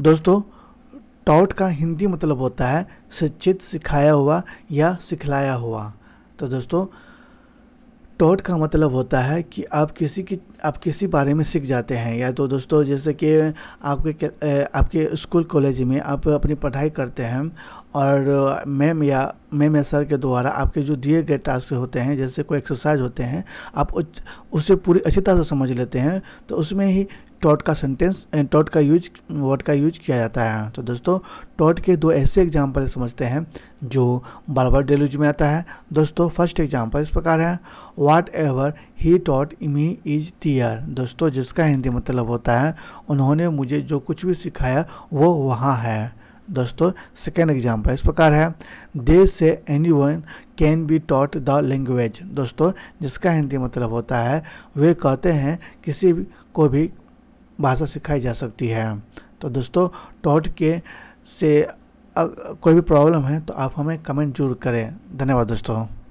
दोस्तों टॉट का हिंदी मतलब होता है शिक्षित सिखाया हुआ या सिखलाया हुआ तो दोस्तों टॉट का मतलब होता है कि आप किसी की आप किसी बारे में सीख जाते हैं या तो दोस्तों जैसे कि आपके आपके स्कूल कॉलेज में आप अपनी पढ़ाई करते हैं और मैम या मैम या सर के द्वारा आपके जो दिए गए टास्क होते हैं जैसे कोई एक्सरसाइज होते हैं आप उसे पूरी अच्छी तरह से समझ लेते हैं तो उसमें ही टॉट का सेंटेंस टॉट का यूज वर्ड का यूज किया जाता है तो दोस्तों टॉट के दो ऐसे एग्जाम्पल समझते हैं जो बार बार डेल में आता है दोस्तों फर्स्ट एग्जाम्पल इस प्रकार है whatever he taught me is dear दोस्तों जिसका हिंदी मतलब होता है उन्होंने मुझे जो कुछ भी सिखाया वो वहाँ है दोस्तों सेकेंड एग्जाम्पल इस प्रकार है they say anyone can be taught the language दोस्तों जिसका हिंदी मतलब होता है वे कहते हैं किसी को भी भाषा सिखाई जा सकती है तो दोस्तों टॉट के से कोई भी प्रॉब्लम है तो आप हमें कमेंट जरूर करें धन्यवाद दोस्तों